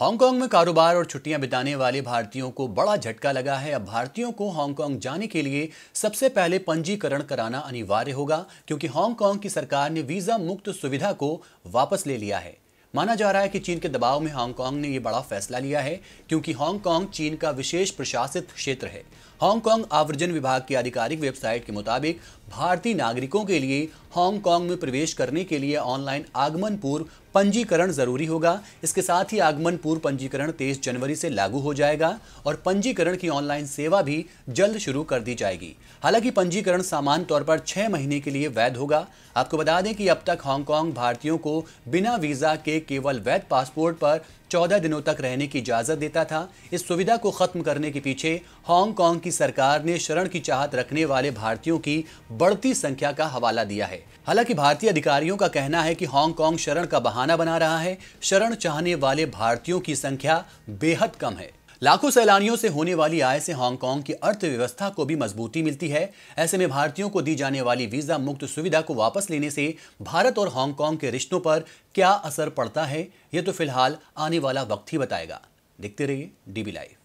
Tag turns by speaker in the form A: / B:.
A: Hong Kong में कारोबार और छुट्टियां बिताने वाले भारतीयों को बड़ा झटका लगा है अब भारतीयों को हांगकांग जाने के लिए सबसे पहले पंजीकरण कराना अनिवार्य होगा क्योंकि हांगकांग की सरकार ने वीजा मुक्त सुविधा को वापस ले लिया है माना जा रहा है कि चीन के दबाव में हांगकांग ने यह बड़ा फैसला लिया है क्योंकि हांगकांग चीन का विशेष प्रशासित क्षेत्र है हांगकांग आवर्जन विभाग की आधिकारिक वेबसाइट के मुताबिक भारतीय नागरिकों के लिए हांगकांग में प्रवेश करने के लिए ऑनलाइन आगमन पूर्व पंजीकरण जरूरी होगा इसके साथ ही आगमन पूर्व पंजीकरण 23 जनवरी से लागू हो जाएगा और पंजीकरण की ऑनलाइन सेवा भी जल्द शुरू कर दी जाएगी हालांकि पंजीकरण सामान्य तौर पर छह महीने के लिए वैध होगा आपको बता दें कि अब तक हांगकांग भारतीयों को बिना वीजा के केवल वैध पासपोर्ट पर चौदह दिनों तक रहने की इजाज़त देता था इस सुविधा को ख़त्म करने के पीछे हांगकांग की सरकार ने शरण की चाहत रखने वाले भारतीयों की बढ़ती संख्या का हवाला दिया है हालांकि भारतीय अधिकारियों का कहना है कि हांगकांग शरण का बहाना बना रहा है शरण चाहने वाले भारतीयों की संख्या बेहद कम है लाखों सैलानियों से होने वाली आय से हांगकांग की अर्थव्यवस्था को भी मजबूती मिलती है ऐसे में भारतीयों को दी जाने वाली वीजा मुक्त सुविधा को वापस लेने से भारत और हांगकांग के रिश्तों पर क्या असर पड़ता है ये तो फिलहाल आने वाला वक्त ही बताएगा देखते रहिए डीबी लाइव